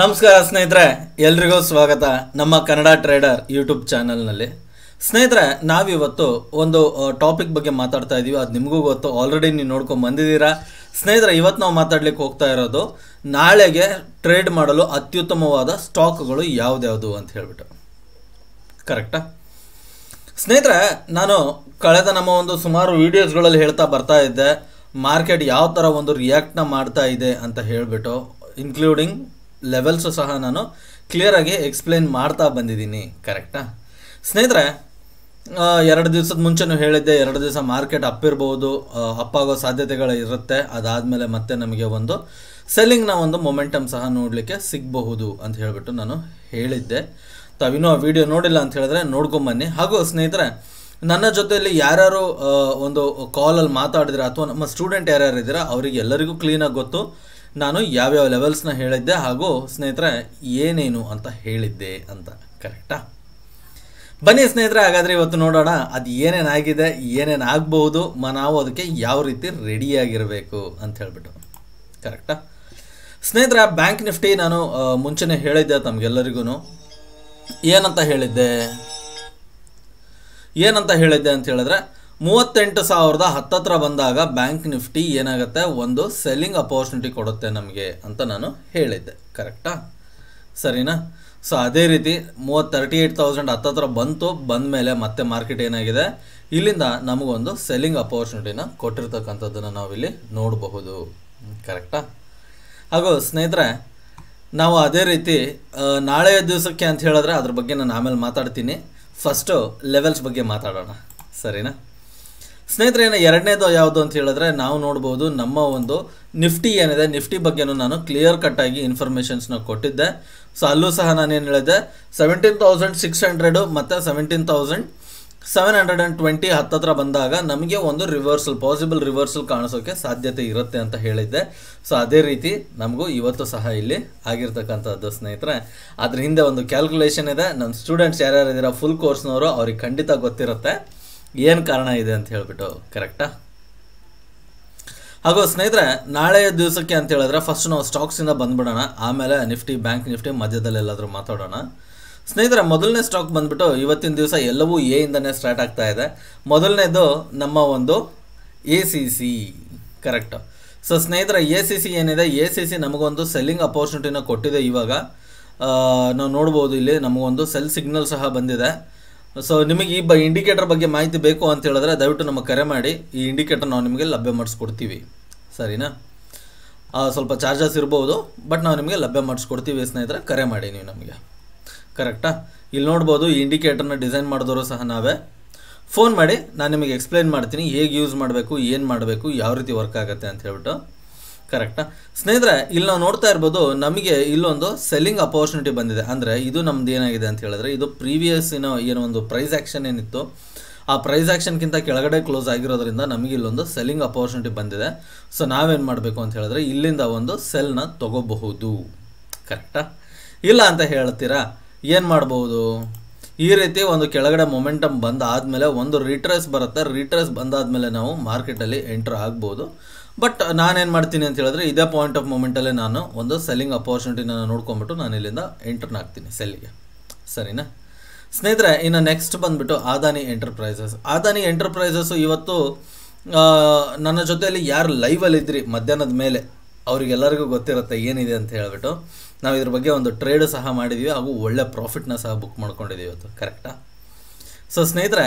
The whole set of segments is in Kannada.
ನಮಸ್ಕಾರ ಸ್ನೇಹಿತರೆ ಎಲ್ರಿಗೂ ಸ್ವಾಗತ ನಮ್ಮ ಕನ್ನಡ ಟ್ರೇಡರ್ ಯೂಟ್ಯೂಬ್ ಚಾನಲ್ನಲ್ಲಿ ಸ್ನೇಹಿತರೆ ನಾವಿವತ್ತು ಒಂದು ಟಾಪಿಕ್ ಬಗ್ಗೆ ಮಾತಾಡ್ತಾ ಇದ್ದೀವಿ ಅದು ನಿಮಗೂ ಗೊತ್ತು ಆಲ್ರೆಡಿ ನೀವು ನೋಡ್ಕೊಂಡು ಬಂದಿದ್ದೀರಾ ಸ್ನೇಹಿತರೆ ಇವತ್ತು ನಾವು ಮಾತಾಡ್ಲಿಕ್ಕೆ ಹೋಗ್ತಾ ಇರೋದು ನಾಳೆಗೆ ಟ್ರೇಡ್ ಮಾಡಲು ಅತ್ಯುತ್ತಮವಾದ ಸ್ಟಾಕ್ಗಳು ಯಾವುದ್ಯಾವುದು ಅಂತ ಹೇಳ್ಬಿಟ್ಟು ಕರೆಕ್ಟಾ ಸ್ನೇಹಿತರೆ ನಾನು ಕಳೆದ ನಮ್ಮ ಒಂದು ಸುಮಾರು ವೀಡಿಯೋಸ್ಗಳಲ್ಲಿ ಹೇಳ್ತಾ ಬರ್ತಾ ಇದ್ದೆ ಮಾರ್ಕೆಟ್ ಯಾವ ಥರ ಒಂದು ರಿಯಾಕ್ಟ್ನ ಮಾಡ್ತಾ ಇದೆ ಅಂತ ಹೇಳಿಬಿಟ್ಟು ಇನ್ಕ್ಲೂಡಿಂಗ್ ಲೆವೆಲ್ಸು ಸಹ ನಾನು ಕ್ಲಿಯರಾಗಿ ಎಕ್ಸ್ಪ್ಲೇನ್ ಮಾಡ್ತಾ ಬಂದಿದ್ದೀನಿ ಕರೆಕ್ಟಾ ಸ್ನೇಹಿತರೆ ಎರಡು ದಿವಸದ ಮುಂಚೆನೂ ಹೇಳಿದ್ದೆ ಎರಡು ದಿವಸ ಮಾರ್ಕೆಟ್ ಅಪ್ ಇರ್ಬೋದು ಅಪ್ ಆಗೋ ಸಾಧ್ಯತೆಗಳು ಇರುತ್ತೆ ಅದಾದಮೇಲೆ ಮತ್ತೆ ನಮಗೆ ಒಂದು ಸೆಲ್ಲಿಂಗ್ನ ಒಂದು ಮೊಮೆಂಟಮ್ ಸಹ ನೋಡಲಿಕ್ಕೆ ಸಿಗಬಹುದು ಅಂತ ಹೇಳಿಬಿಟ್ಟು ನಾನು ಹೇಳಿದ್ದೆ ತಾವಿನ್ನೂ ಆ ವಿಡಿಯೋ ನೋಡಿಲ್ಲ ಅಂತ ಹೇಳಿದ್ರೆ ನೋಡ್ಕೊಂಬನ್ನಿ ಹಾಗೂ ಸ್ನೇಹಿತರೆ ನನ್ನ ಜೊತೆಯಲ್ಲಿ ಯಾರ್ಯಾರು ಒಂದು ಕಾಲಲ್ಲಿ ಮಾತಾಡಿದ್ರೆ ಅಥವಾ ನಮ್ಮ ಸ್ಟೂಡೆಂಟ್ ಯಾರ್ಯಾರು ಇದ್ದೀರಾ ಅವರಿಗೆ ಎಲ್ಲರಿಗೂ ಕ್ಲೀನಾಗಿ ಗೊತ್ತು ನಾನು ಯಾವ್ಯಾವ ಲೆವೆಲ್ಸ್ನ ಹೇಳಿದ್ದೆ ಹಾಗೂ ಸ್ನೇಹಿತರೆ ಏನೇನು ಅಂತ ಹೇಳಿದ್ದೆ ಅಂತ ಕರೆಕ್ಟಾ ಬನ್ನಿ ಸ್ನೇಹಿತರೆ ಹಾಗಾದರೆ ಇವತ್ತು ನೋಡೋಣ ಅದು ಏನೇನಾಗಿದೆ ಏನೇನು ಆಗಬಹುದು ನಾವು ಅದಕ್ಕೆ ಯಾವ ರೀತಿ ರೆಡಿಯಾಗಿರಬೇಕು ಅಂತ ಹೇಳ್ಬಿಟ್ಟು ಕರೆಕ್ಟಾ ಸ್ನೇಹಿತರೆ ಬ್ಯಾಂಕ್ ನಿಫ್ಟಿ ನಾನು ಮುಂಚೆನೇ ಹೇಳಿದ್ದೆ ತಮಗೆಲ್ಲರಿಗೂ ಏನಂತ ಹೇಳಿದ್ದೆ ಏನಂತ ಹೇಳಿದ್ದೆ ಅಂತ ಹೇಳಿದ್ರೆ ಮೂವತ್ತೆಂಟು ಸಾವಿರದ ಹತ್ತತ್ರ ಬಂದಾಗ ಬ್ಯಾಂಕ್ ನಿಫ್ಟಿ ಏನಾಗುತ್ತೆ ಒಂದು ಸೆಲ್ಲಿಂಗ್ ಅಪೋರ್ಚುನಿಟಿ ಕೊಡುತ್ತೆ ನಮಗೆ ಅಂತ ನಾನು ಹೇಳಿದ್ದೆ ಕರೆಕ್ಟಾ ಸರಿನಾ ಸೊ ಅದೇ ರೀತಿ ಮೂವತ್ತು ತರ್ಟಿ ಏಯ್ಟ್ ತೌಸಂಡ್ ಹತ್ತತ್ರ ಬಂತು ಬಂದ ಮೇಲೆ ಮತ್ತೆ ಮಾರ್ಕೆಟ್ ಏನಾಗಿದೆ ಇಲ್ಲಿಂದ ನಮಗೊಂದು ಸೆಲ್ಲಿಂಗ್ ಅಪೋರ್ಚುನಿಟಿನ ಕೊಟ್ಟಿರ್ತಕ್ಕಂಥದ್ದನ್ನು ನಾವಿಲ್ಲಿ ನೋಡಬಹುದು ಕರೆಕ್ಟಾ ಹಾಗೂ ಸ್ನೇಹಿತರೆ ನಾವು ಅದೇ ರೀತಿ ನಾಳೆಯ ದಿವಸಕ್ಕೆ ಅಂತ ಹೇಳಿದ್ರೆ ಅದ್ರ ಬಗ್ಗೆ ನಾನು ಆಮೇಲೆ ಮಾತಾಡ್ತೀನಿ ಫಸ್ಟು ಲೆವೆಲ್ಸ್ ಬಗ್ಗೆ ಮಾತಾಡೋಣ ಸರಿನಾ ಸ್ನೇಹಿತರೆ ಏನೋ ಎರಡನೇದು ಯಾವುದು ಅಂತ ಹೇಳಿದ್ರೆ ನಾವು ನೋಡ್ಬೋದು ನಮ್ಮ ಒಂದು ನಿಫ್ಟಿ ಏನಿದೆ ನಿಫ್ಟಿ ಬಗ್ಗೆನೂ ನಾನು ಕ್ಲಿಯರ್ ಕಟ್ ಆಗಿ ಇನ್ಫಾರ್ಮೇಷನ್ಸ್ನ ಕೊಟ್ಟಿದ್ದೆ ಸೊ ಅಲ್ಲೂ ಸಹ ನಾನೇನು ಹೇಳಿದೆ ಸೆವೆಂಟೀನ್ ತೌಸಂಡ್ ಸಿಕ್ಸ್ ಹಂಡ್ರೆಡು ಮತ್ತು seventeen thousand seven hundred and twenty ಹತ್ತತ್ರ ಬಂದಾಗ ನಮಗೆ ಒಂದು ರಿವರ್ಸಲ್ ಪಾಸಿಬಲ್ ರಿವರ್ಸಲ್ ಕಾಣಿಸೋಕೆ ಸಾಧ್ಯತೆ ಇರುತ್ತೆ ಅಂತ ಹೇಳಿದ್ದೆ ಸೊ ಅದೇ ರೀತಿ ನಮಗೂ ಇವತ್ತು ಸಹ ಇಲ್ಲಿ ಆಗಿರ್ತಕ್ಕಂಥದ್ದು ಸ್ನೇಹಿತರೆ ಅದ್ರ ಹಿಂದೆ ಒಂದು ಕ್ಯಾಲ್ಕುಲೇಷನ್ ಇದೆ ನಮ್ಮ ಸ್ಟೂಡೆಂಟ್ಸ್ ಯಾರ್ಯಾರು ಇದ್ದೀರಾ ಫುಲ್ ಕೋರ್ಸ್ನವರು ಅವ್ರಿಗೆ ಖಂಡಿತ ಗೊತ್ತಿರುತ್ತೆ ಏನು ಕಾರಣ ಇದೆ ಅಂತ ಹೇಳ್ಬಿಟ್ಟು ಕರೆಕ್ಟಾ ಹಾಗೂ ಸ್ನೇಹಿತರೆ ನಾಳೆ ದಿವಸಕ್ಕೆ ಅಂತ ಹೇಳಿದ್ರೆ ಫಸ್ಟ್ ನಾವು ಸ್ಟಾಕ್ಸಿಂದ ಬಂದ್ಬಿಡೋಣ ಆಮೇಲೆ ನಿಫ್ಟಿ ಬ್ಯಾಂಕ್ ನಿಫ್ಟಿ ಮಧ್ಯದಲ್ಲಿ ಎಲ್ಲಾದರೂ ಮಾತಾಡೋಣ ಸ್ನೇಹಿತರೆ ಮೊದಲನೇ ಸ್ಟಾಕ್ ಬಂದ್ಬಿಟ್ಟು ಇವತ್ತಿನ ದಿವಸ ಎಲ್ಲವೂ ಎ ಇಂದನೇ ಸ್ಟಾರ್ಟ್ ಆಗ್ತಾ ಇದೆ ಮೊದಲನೇದು ನಮ್ಮ ಒಂದು A C C correct so ಸ್ನೇಹಿತರೆ ಎ ಸಿ ಸಿ ಏನಿದೆ ಎ ಸಿ ಸಿ ನಮಗೊಂದು ಸೆಲ್ಲಿಂಗ್ ಅಪರ್ಚುನಿಟಿನ ಕೊಟ್ಟಿದೆ ಇವಾಗ ನಾವು ನೋಡ್ಬೋದು ಇಲ್ಲಿ ನಮಗೊಂದು ಸೆಲ್ ಸಿಗ್ನಲ್ ಸಹ ಬಂದಿದೆ ಸೊ ನಿಮಗೆ ಈ ಬ ಇಂಡಿಕೇಟರ್ ಬಗ್ಗೆ ಮಾಹಿತಿ ಬೇಕು ಅಂತ ಹೇಳಿದ್ರೆ ದಯವಿಟ್ಟು ನಮಗೆ ಕರೆ ಮಾಡಿ ಈ ಇಂಡಿಕೇಟರ್ ನಾವು ನಿಮಗೆ ಲಭ್ಯ ಮಾಡಿಸ್ಕೊಡ್ತೀವಿ ಸರಿನಾ ಸ್ವಲ್ಪ ಚಾರ್ಜಸ್ ಇರ್ಬೋದು ಬಟ್ ನಾವು ನಿಮಗೆ ಲಭ್ಯ ಮಾಡಿಸ್ಕೊಡ್ತೀವಿ ಸ್ನೇಹಿತರೆ ಕರೆ ಮಾಡಿ ನೀವು ನಮಗೆ ಕರೆಕ್ಟಾ ಇಲ್ಲಿ ನೋಡ್ಬೋದು ಈ ಇಂಡಿಕೇಟರ್ನ ಡಿಸೈನ್ ಮಾಡಿದವರು ಸಹ ನಾವೇ ಫೋನ್ ಮಾಡಿ ನಾನು ನಿಮಗೆ ಎಕ್ಸ್ಪ್ಲೈನ್ ಮಾಡ್ತೀನಿ ಹೇಗೆ ಯೂಸ್ ಮಾಡಬೇಕು ಏನು ಮಾಡಬೇಕು ಯಾವ ರೀತಿ ವರ್ಕ್ ಆಗುತ್ತೆ ಅಂತ ಹೇಳ್ಬಿಟ್ಟು ಕರೆಕ್ಟಾ ಸ್ನೇಹಿತರೆ ಇಲ್ಲಿ ನಾವು ನೋಡ್ತಾ ಇರ್ಬೋದು ನಮಗೆ ಇಲ್ಲೊಂದು ಸೆಲ್ಲಿಂಗ್ ಅಪೋರ್ಚುನಿಟಿ ಬಂದಿದೆ ಅಂದರೆ ಇದು ನಮ್ದು ಏನಾಗಿದೆ ಅಂತ ಹೇಳಿದ್ರೆ ಇದು ಪ್ರೀವಿಯಸ್ ಏನೋ ಏನೋ ಒಂದು ಪ್ರೈಸ್ ಆ್ಯಕ್ಷನ್ ಏನಿತ್ತು ಆ ಪ್ರೈಸ್ ಆ್ಯಕ್ಷನ್ಗಿಂತ ಕೆಳಗಡೆ ಕ್ಲೋಸ್ ಆಗಿರೋದ್ರಿಂದ ನಮಗೆ ಇಲ್ಲೊಂದು ಸೆಲ್ಲಿಂಗ್ ಅಪೋರ್ಚುನಿಟಿ ಬಂದಿದೆ ಸೊ ನಾವೇನು ಮಾಡಬೇಕು ಅಂತ ಹೇಳಿದ್ರೆ ಇಲ್ಲಿಂದ ಒಂದು ಸೆಲ್ನ ತಗೋಬಹುದು ಕರೆಕ್ಟಾ ಇಲ್ಲ ಅಂತ ಹೇಳ್ತೀರಾ ಏನು ಮಾಡ್ಬೋದು ಈ ರೀತಿ ಒಂದು ಕೆಳಗಡೆ ಮೊಮೆಂಟಮ್ ಬಂದಾದಮೇಲೆ ಒಂದು ರಿಟ್ರೆಸ್ ಬರುತ್ತೆ ರಿಟ್ರೆಸ್ ಬಂದಾದಮೇಲೆ ನಾವು ಮಾರ್ಕೆಟಲ್ಲಿ ಎಂಟ್ರ್ ಆಗ್ಬೋದು ಬಟ್ ನಾನೇನು ಮಾಡ್ತೀನಿ ಅಂತ ಹೇಳಿದ್ರೆ ಇದೇ ಪಾಯಿಂಟ್ ಆಫ್ ಮೂಮೆಂಟಲ್ಲೇ ನಾನು ಒಂದು ಸೆಲ್ಲಿಂಗ್ ಅಪರ್ಚುನಿಟಿನ ನೋಡ್ಕೊಂಬಿಟ್ಟು ನಾನು ಇಲ್ಲಿಂದ ಎಂಟರ್ನ ಹಾಕ್ತೀನಿ ಸೆಲ್ಲಿಗೆ ಸರಿನಾ ಸ್ನೇಹಿತರೆ ಇನ್ನು ನೆಕ್ಸ್ಟ್ ಬಂದುಬಿಟ್ಟು ಆದಾನಿ ಎಂಟರ್ಪ್ರೈಸಸ್ ಆದಾನಿ ಎಂಟರ್ಪ್ರೈಸಸ್ಸು ಇವತ್ತು ನನ್ನ ಜೊತೆಯಲ್ಲಿ ಯಾರು ಲೈವಲ್ಲಿ ಇದ್ರಿ ಮಧ್ಯಾಹ್ನದ ಮೇಲೆ ಅವರಿಗೆಲ್ಲರಿಗೂ ಗೊತ್ತಿರುತ್ತೆ ಏನಿದೆ ಅಂತ ಹೇಳಿಬಿಟ್ಟು ನಾವು ಇದ್ರ ಬಗ್ಗೆ ಒಂದು ಟ್ರೇಡ್ ಸಹ ಮಾಡಿದ್ದೀವಿ ಹಾಗೂ ಒಳ್ಳೆ ಪ್ರಾಫಿಟ್ನ ಸಹ ಬುಕ್ ಮಾಡ್ಕೊಂಡಿದ್ದೀವಿ ಇವತ್ತು ಕರೆಕ್ಟಾ ಸೊ ಸ್ನೇಹಿತರೆ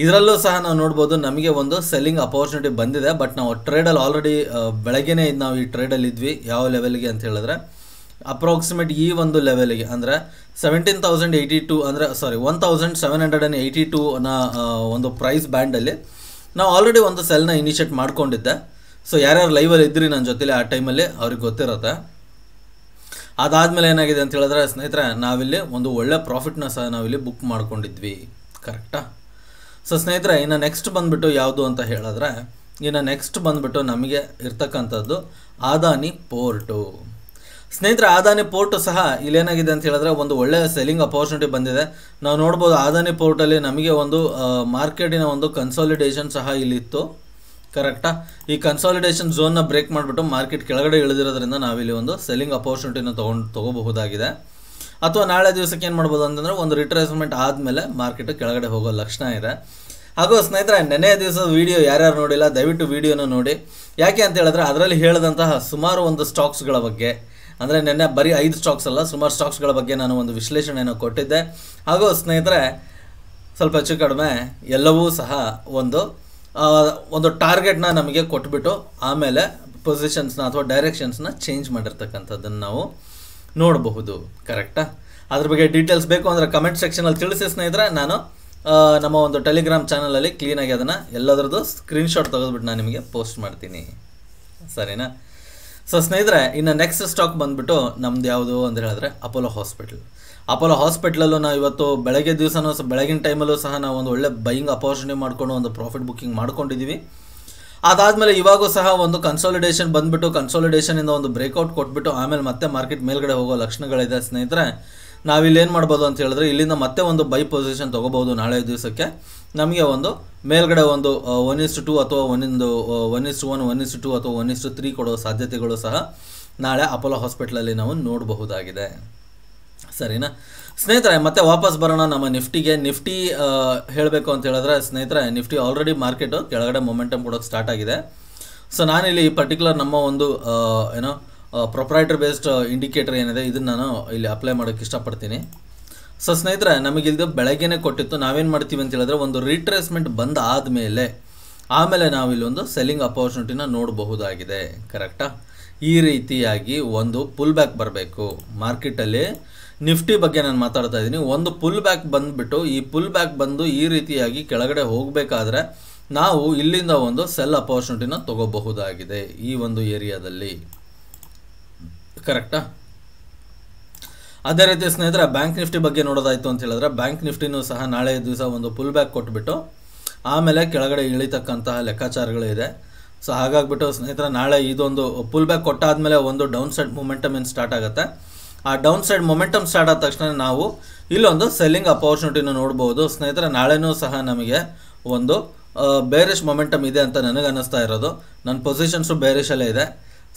ಇದರಲ್ಲೂ ಸಹ ನಾವು ನೋಡ್ಬೋದು ನಮಗೆ ಒಂದು ಸೆಲ್ಲಿಂಗ್ ಅಪಾರ್ಚುನಿಟಿ ಬಂದಿದೆ ಬಟ್ ನಾವು ಟ್ರೇಡಲ್ಲಿ ಆಲ್ರೆಡಿ ಬೆಳಗ್ಗೆನೇ ನಾವು ಈ ಟ್ರೇಡಲ್ಲಿ ಇದ್ವಿ ಯಾವ ಲೆವೆಲ್ಗೆ ಅಂತ ಹೇಳಿದ್ರೆ ಅಪ್ರಾಕ್ಸಿಮೇಟ್ ಈ ಒಂದು ಲೆವೆಲ್ಗೆ ಅಂದರೆ ಸೆವೆಂಟೀನ್ ತೌಸಂಡ್ ಏಯ್ಟಿ ಟು ಅಂದರೆ sorry one thousand seven hundred and eighty ಟೂನ ಒಂದು ಪ್ರೈಸ್ ಬ್ಯಾಂಡಲ್ಲಿ ನಾವು ಆಲ್ರೆಡಿ ಒಂದು ಸೆಲ್ನ ಇನಿಷಿಯೇಟ್ ಮಾಡ್ಕೊಂಡಿದ್ದೆ ಸೊ ಯಾರ್ಯಾರು ಲೈವಲ್ಲಿ ಇದ್ರಿ ನನ್ನ ಜೊತೆಲಿ ಆ ಟೈಮಲ್ಲಿ ಅವ್ರಿಗೆ ಗೊತ್ತಿರುತ್ತೆ ಅದಾದಮೇಲೆ ಏನಾಗಿದೆ ಅಂತ ಹೇಳಿದ್ರೆ ಸ್ನೇಹಿತರೆ ನಾವಿಲ್ಲಿ ಒಂದು ಒಳ್ಳೆ ಪ್ರಾಫಿಟ್ನ ಸಹ ನಾವಿಲ್ಲಿ ಬುಕ್ ಮಾಡ್ಕೊಂಡಿದ್ವಿ ಕರೆಕ್ಟಾ ಸೊ ಸ್ನೇಹಿತರೆ ಇನ್ನು ನೆಕ್ಸ್ಟ್ ಬಂದುಬಿಟ್ಟು ಯಾವುದು ಅಂತ ಹೇಳಿದ್ರೆ ಇನ್ನು ನೆಕ್ಸ್ಟ್ ಬಂದುಬಿಟ್ಟು ನಮಗೆ ಇರ್ತಕ್ಕಂಥದ್ದು ಆದಾನಿ ಪೋರ್ಟು ಸ್ನೇಹಿತರೆ ಆದಾನಿ ಪೋರ್ಟು ಸಹ ಇಲ್ಲೇನಾಗಿದೆ ಅಂತ ಹೇಳಿದ್ರೆ ಒಂದು ಒಳ್ಳೆಯ ಸೆಲ್ಲಿಂಗ್ ಅಪರ್ಚುನಿಟಿ ಬಂದಿದೆ ನಾವು ನೋಡ್ಬೋದು ಆದಾನಿ ಪೋರ್ಟಲ್ಲಿ ನಮಗೆ ಒಂದು ಮಾರ್ಕೆಟಿನ ಒಂದು ಕನ್ಸಾಲಿಡೇಷನ್ ಸಹ ಇಲ್ಲಿತ್ತು ಕರೆಕ್ಟಾ ಈ ಕನ್ಸಾಲಿಡೇಷನ್ ಝೋನ್ನ ಬ್ರೇಕ್ ಮಾಡಿಬಿಟ್ಟು ಮಾರ್ಕೆಟ್ ಕೆಳಗಡೆ ಇಳಿದಿರೋದ್ರಿಂದ ನಾವಿಲ್ಲಿ ಒಂದು ಸೆಲ್ಲಿಂಗ್ ಅಪರ್ಚುನಿಟಿನ ತೊಗೊಂಡು ತೊಗೋಬಹುದಾಗಿದೆ ಅಥವಾ ನಾಳೆ ದಿವಸಕ್ಕೆ ಏನು ಮಾಡ್ಬೋದು ಅಂತಂದರೆ ಒಂದು ರಿಟ್ರೇಸ್ಮೆಂಟ್ ಆದಮೇಲೆ ಮಾರ್ಕೆಟ್ ಕೆಳಗಡೆ ಹೋಗೋ ಲಕ್ಷಣ ಇದೆ ಹಾಗೂ ಸ್ನೇಹಿತರೆ ನೆನೆ ದಿವಸದ ವೀಡಿಯೋ ಯಾರ್ಯಾರು ನೋಡಿಲ್ಲ ದಯವಿಟ್ಟು ವೀಡಿಯೋನ ನೋಡಿ ಯಾಕೆ ಅಂತ ಹೇಳಿದ್ರೆ ಅದರಲ್ಲಿ ಹೇಳಿದಂತಹ ಸುಮಾರು ಒಂದು ಸ್ಟಾಕ್ಸ್ಗಳ ಬಗ್ಗೆ ಅಂದರೆ ನೆನ್ನೆ ಬರೀ ಐದು ಸ್ಟಾಕ್ಸ್ ಅಲ್ಲ ಸುಮಾರು ಸ್ಟಾಕ್ಸ್ಗಳ ಬಗ್ಗೆ ನಾನು ಒಂದು ವಿಶ್ಲೇಷಣೆಯನ್ನು ಕೊಟ್ಟಿದ್ದೆ ಹಾಗೂ ಸ್ನೇಹಿತರೆ ಸ್ವಲ್ಪ ಹೆಚ್ಚು ಕಡಿಮೆ ಎಲ್ಲವೂ ಸಹ ಒಂದು ಒಂದು ಟಾರ್ಗೆಟ್ನ ನಮಗೆ ಕೊಟ್ಬಿಟ್ಟು ಆಮೇಲೆ ಪೊಸಿಷನ್ಸ್ನ ಅಥವಾ ಡೈರೆಕ್ಷನ್ಸ್ನ ಚೇಂಜ್ ಮಾಡಿರ್ತಕ್ಕಂಥದ್ದನ್ನು ನಾವು ನೋಡಬಹುದು ಕರೆಕ್ಟಾ ಅದ್ರ ಬಗ್ಗೆ ಡೀಟೇಲ್ಸ್ ಬೇಕು ಅಂದರೆ ಕಮೆಂಟ್ ಸೆಕ್ಷನಲ್ಲಿ ತಿಳಿಸಿ ಸ್ನೇಹಿತರೆ ನಾನು ನಮ್ಮ ಒಂದು ಟೆಲಿಗ್ರಾಮ್ ಚಾನಲಲ್ಲಿ ಕ್ಲೀನಾಗಿ ಅದನ್ನು ಎಲ್ಲದರದ್ದು ಸ್ಕ್ರೀನ್ಶಾಟ್ ತೆಗೆದುಬಿಟ್ಟು ನಾನು ನಿಮಗೆ ಪೋಸ್ಟ್ ಮಾಡ್ತೀನಿ ಸರಿನಾ ಸೊ ಸ್ನೇಹಿತರೆ ಇನ್ನು ನೆಕ್ಸ್ಟ್ ಸ್ಟಾಕ್ ಬಂದುಬಿಟ್ಟು ನಮ್ದು ಯಾವುದು ಅಂತ ಹೇಳಿದ್ರೆ ಅಪೋಲೋ ಹಾಸ್ಪಿಟಲ್ ಅಪೋಲೋ ಹಾಸ್ಪಿಟ್ಲಲ್ಲೂ ನಾವು ಇವತ್ತು ಬೆಳಗ್ಗೆ ದಿವಸನೂ ಬೆಳಗಿನ ಟೈಮಲ್ಲೂ ಸಹ ನಾವು ಒಂದು ಒಳ್ಳೆ ಬೈಯಿಂಗ್ ಅಪಾರ್ಚುನಿಟಿ ಮಾಡಿಕೊಂಡು ಒಂದು ಪ್ರಾಫಿಟ್ ಬುಕ್ಕಿಂಗ್ ಮಾಡ್ಕೊಂಡಿದ್ದೀವಿ ಅದಾದ್ಮೇಲೆ ಇವಾಗೂ ಸಹ ಒಂದು ಕನ್ಸಾಲಿಡೇಷನ್ ಬಂದುಬಿಟ್ಟು ಇಂದ ಒಂದು ಬ್ರೇಕ್ಔಟ್ ಕೊಟ್ಬಿಟ್ಟು ಆಮೇಲೆ ಮತ್ತೆ ಮಾರ್ಕೆಟ್ ಮೇಲ್ಗಡೆ ಹೋಗೋ ಲಕ್ಷಣಗಳಿದೆ ಸ್ನೇಹಿತರೆ ನಾವಿಲ್ಲಿ ಏನು ಮಾಡ್ಬೋದು ಅಂತ ಹೇಳಿದ್ರೆ ಇಲ್ಲಿಂದ ಮತ್ತೆ ಒಂದು ಬೈ ಪೊಸಿಷನ್ ತೊಗೋಬೋದು ನಾಳೆ ದಿವಸಕ್ಕೆ ನಮಗೆ ಒಂದು ಮೇಲ್ಗಡೆ ಒಂದು ಒನ್ ಇಸ್ಟು ಟು ಅಥವಾ ಒಂದೊಂದು one is to one one is to two ಅಥವಾ ಒನ್ ಇಸ್ಟು ತ್ರೀ ಕೊಡೋ ಸಾಧ್ಯತೆಗಳು ಸಹ ನಾಳೆ ಅಪೋಲೋ ಹಾಸ್ಪಿಟ್ಲಲ್ಲಿ ನಾವು ನೋಡಬಹುದಾಗಿದೆ ಸರಿನಾ ಸ್ನೇಹಿತರೆ ಮತ್ತೆ ವಾಪಸ್ ಬರೋಣ ನಮ್ಮ ನಿಫ್ಟಿಗೆ ನಿಫ್ಟಿ ಹೇಳಬೇಕು ಅಂತ ಹೇಳಿದ್ರೆ ಸ್ನೇಹಿತರೆ ನಿಫ್ಟಿ ಆಲ್ರೆಡಿ ಮಾರ್ಕೆಟು ಕೆಳಗಡೆ ಮೊಮೆಂಟಮ್ ಕೊಡೋಕ್ಕೆ ಸ್ಟಾರ್ಟ್ ಆಗಿದೆ ಸೊ ನಾನಿಲ್ಲಿ ಈ ಪರ್ಟಿಕ್ಯುಲರ್ ನಮ್ಮ ಒಂದು ಏನೋ ಪ್ರೊಪ್ರೈಟರ್ ಬೇಸ್ಡ್ ಇಂಡಿಕೇಟರ್ ಏನಿದೆ ಇದನ್ನು ನಾನು ಇಲ್ಲಿ ಅಪ್ಲೈ ಮಾಡೋಕ್ಕೆ ಇಷ್ಟಪಡ್ತೀನಿ ಸೊ ಸ್ನೇಹಿತರೆ ನಮಗಿಲ್ದು ಬೆಳಗ್ಗೆನೇ ಕೊಟ್ಟಿತ್ತು ನಾವೇನು ಮಾಡ್ತೀವಿ ಅಂತ ಹೇಳಿದ್ರೆ ಒಂದು ರೀಟ್ರೇಸ್ಮೆಂಟ್ ಬಂದ ಆದಮೇಲೆ ಆಮೇಲೆ ಒಂದು ಸೆಲ್ಲಿಂಗ್ ಅಪಾರ್ಚುನಿಟಿನ ನೋಡಬಹುದಾಗಿದೆ ಕರೆಕ್ಟಾ ಈ ರೀತಿಯಾಗಿ ಒಂದು ಪುಲ್ ಬ್ಯಾಕ್ ಬರಬೇಕು ಮಾರ್ಕೆಟಲ್ಲಿ ನಿಫ್ಟಿ ಬಗ್ಗೆ ನಾನು ಮಾತಾಡ್ತಾ ಇದ್ದೀನಿ ಒಂದು ಪುಲ್ ಬ್ಯಾಕ್ ಬಂದುಬಿಟ್ಟು ಈ ಪುಲ್ ಬ್ಯಾಕ್ ಬಂದು ಈ ರೀತಿಯಾಗಿ ಕೆಳಗಡೆ ಹೋಗಬೇಕಾದ್ರೆ ನಾವು ಇಲ್ಲಿಂದ ಒಂದು ಸೆಲ್ ಅಪಾರ್ಚುನಿಟಿನ ತಗೋಬಹುದಾಗಿದೆ ಈ ಒಂದು ಏರಿಯಾದಲ್ಲಿ ಕರೆಕ್ಟಾ ಅದೇ ರೀತಿ ಸ್ನೇಹಿತರೆ ಬ್ಯಾಂಕ್ ನಿಫ್ಟಿ ಬಗ್ಗೆ ನೋಡೋದಾಯಿತು ಅಂತ ಹೇಳಿದ್ರೆ ಬ್ಯಾಂಕ್ ನಿಫ್ಟಿನೂ ಸಹ ನಾಳೆ ದಿವಸ ಒಂದು ಪುಲ್ ಬ್ಯಾಕ್ ಕೊಟ್ಬಿಟ್ಟು ಆಮೇಲೆ ಕೆಳಗಡೆ ಇಳಿತಕ್ಕಂತಹ ಲೆಕ್ಕಾಚಾರಗಳಿದೆ ಸೊ ಹಾಗಾಗ್ಬಿಟ್ಟು ಸ್ನೇಹಿತರೆ ನಾಳೆ ಇದೊಂದು ಪುಲ್ ಬ್ಯಾಕ್ ಕೊಟ್ಟಾದಮೇಲೆ ಒಂದು ಡೌನ್ ಸೈಡ್ ಮೂಮೆಂಟಮ್ ಏನು ಸ್ಟಾರ್ಟ್ ಆಗುತ್ತೆ ಆ ಡೌನ್ ಸೈಡ್ ಮೊಮೆಂಟಮ್ ಸ್ಟಾರ್ಟ್ ಆದ ತಕ್ಷಣ ನಾವು ಇಲ್ಲೊಂದು ಸೆಲ್ಲಿಂಗ್ ಅಪಾರ್ಚುನಿಟಿನ ನೋಡ್ಬೋದು ಸ್ನೇಹಿತರೆ ನಾಳೆನೂ ಸಹ ನಮಗೆ ಒಂದು ಬೇರಿಷ್ ಮೊಮೆಂಟಮ್ ಇದೆ ಅಂತ ನನಗೆ ಅನ್ನಿಸ್ತಾ ಇರೋದು ನನ್ನ ಪೊಸಿಷನ್ಸು ಬೇರೆಷಲ್ಲೇ ಇದೆ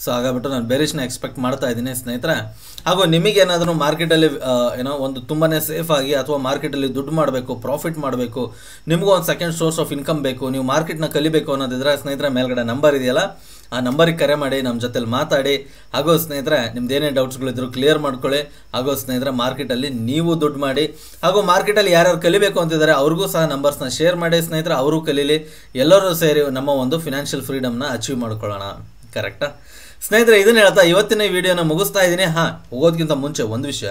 ಸೊ ಹಾಗಾಗ್ಬಿಟ್ಟು ನಾನು ಬೇರಿಷ್ನ ಎಕ್ಸ್ಪೆಕ್ಟ್ ಮಾಡ್ತಾ ಇದ್ದೀನಿ ಸ್ನೇಹಿತರೆ ಹಾಗೂ ನಿಮಗೇನಾದರೂ ಮಾರ್ಕೆಟಲ್ಲಿ ಏನೋ ಒಂದು ತುಂಬಾ ಸೇಫ್ ಆಗಿ ಅಥವಾ ಮಾರ್ಕೆಟಲ್ಲಿ ದುಡ್ಡು ಮಾಡಬೇಕು ಪ್ರಾಫಿಟ್ ಮಾಡಬೇಕು ನಿಮಗೂ ಒಂದು ಸೆಕೆಂಡ್ ಸೋರ್ಸ್ ಆಫ್ ಇನ್ಕಮ್ ಬೇಕು ನೀವು ಮಾರ್ಕೆಟ್ನ ಕಲಿಬೇಕು ಅನ್ನೋದಿದ್ರೆ ಸ್ನೇಹಿತರೆ ಮೇಲ್ಗಡೆ ನಂಬರ್ ಇದೆಯಲ್ಲ ಆ ನಂಬರಿಗೆ ಕರೆ ಮಾಡಿ ನಮ್ಮ ಜೊತೆಲಿ ಮಾತಾಡಿ ಹಾಗೂ ಸ್ನೇಹಿತರೆ ನಿಮ್ದೇನೇ ಡೌಟ್ಸ್ಗಳಿದ್ರು ಕ್ಲಿಯರ್ ಮಾಡ್ಕೊಳ್ಳಿ ಹಾಗೂ ಸ್ನೇಹಿತರೆ ಮಾರ್ಕೆಟಲ್ಲಿ ನೀವು ದುಡ್ಡು ಮಾಡಿ ಹಾಗೂ ಮಾರ್ಕೆಟಲ್ಲಿ ಯಾರ್ಯಾರು ಕಲಿಬೇಕು ಅಂತಿದ್ದಾರೆ ಅವ್ರಿಗೂ ಸಹ ನಂಬರ್ಸ್ನ ಶೇರ್ ಮಾಡಿ ಸ್ನೇಹಿತರೆ ಅವರು ಕಲೀಲಿ ಎಲ್ಲರೂ ಸೇರಿ ನಮ್ಮ ಒಂದು ಫಿನಾನ್ಷಿಯಲ್ ಫ್ರೀಡಮ್ನ ಅಚೀವ್ ಮಾಡ್ಕೊಳ್ಳೋಣ ಕರೆಕ್ಟಾ ಸ್ನೇಹಿತರೆ ಇದನ್ನ ಹೇಳ್ತಾ ಇವತ್ತಿನ ವಿಡಿಯೋನ ಮುಗಿಸ್ತಾ ಇದ್ದೀನಿ ಹಾಂ ಹೋಗೋದಕ್ಕಿಂತ ಮುಂಚೆ ಒಂದು ವಿಷಯ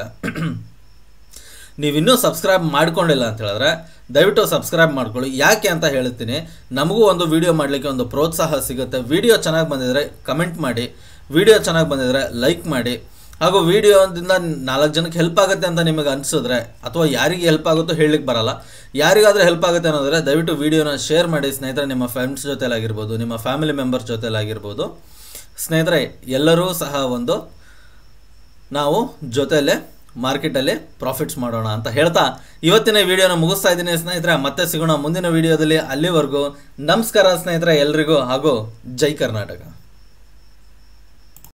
ನೀವಿನ್ನೂ ಸಬ್ಸ್ಕ್ರೈಬ್ ಮಾಡ್ಕೊಂಡಿಲ್ಲ ಅಂತ ಹೇಳಿದ್ರೆ ದಯವಿಟ್ಟು ಸಬ್ಸ್ಕ್ರೈಬ್ ಮಾಡ್ಕೊಳ್ಳಿ ಯಾಕೆ ಅಂತ ಹೇಳ್ತೀನಿ ನಮಗೂ ಒಂದು ವೀಡಿಯೋ ಮಾಡಲಿಕ್ಕೆ ಒಂದು ಪ್ರೋತ್ಸಾಹ ಸಿಗುತ್ತೆ ವಿಡಿಯೋ ಚೆನ್ನಾಗಿ ಬಂದಿದ್ರೆ ಕಮೆಂಟ್ ಮಾಡಿ ವೀಡಿಯೋ ಚೆನ್ನಾಗಿ ಬಂದಿದ್ರೆ ಲೈಕ್ ಮಾಡಿ ಹಾಗೂ ವೀಡಿಯೋದಿಂದ ನಾಲ್ಕು ಜನಕ್ಕೆ ಹೆಲ್ಪ್ ಆಗುತ್ತೆ ಅಂತ ನಿಮಗೆ ಅನಿಸಿದ್ರೆ ಅಥವಾ ಯಾರಿಗೆ ಹೆಲ್ಪ್ ಆಗುತ್ತೋ ಹೇಳಲಿಕ್ಕೆ ಬರಲ್ಲ ಯಾರಿಗಾದರೂ ಹೆಲ್ಪ್ ಆಗುತ್ತೆ ಅನ್ನೋದ್ರೆ ದಯವಿಟ್ಟು ವೀಡಿಯೋನ ಶೇರ್ ಮಾಡಿ ಸ್ನೇಹಿತರೆ ನಿಮ್ಮ ಫ್ರೆಂಡ್ಸ್ ಜೊತೆಲಾಗಿರ್ಬೋದು ನಿಮ್ಮ ಫ್ಯಾಮಿಲಿ ಮೆಂಬರ್ಸ್ ಜೊತೆಲಾಗಿರ್ಬೋದು ಸ್ನೇಹಿತರೆ ಎಲ್ಲರೂ ಸಹ ಒಂದು ನಾವು ಜೊತೆಯಲ್ಲೇ ಮಾರ್ಕೆಟಲ್ಲಿ ಪ್ರಾಫಿಟ್ಸ್ ಮಾಡೋಣ ಅಂತ ಹೇಳ್ತಾ ಇವತ್ತಿನ ವಿಡಿಯೋನ ಮುಗಿಸ್ತಾ ಇದ್ದೀನಿ ಸ್ನೇಹಿತರೆ ಮತ್ತೆ ಸಿಗೋಣ ಮುಂದಿನ ವಿಡಿಯೋದಲ್ಲಿ ಅಲ್ಲಿವರೆಗೂ ನಮಸ್ಕಾರ ಸ್ನೇಹಿತರೆ ಎಲ್ರಿಗೂ ಹಾಗೂ ಜೈ ಕರ್ನಾಟಕ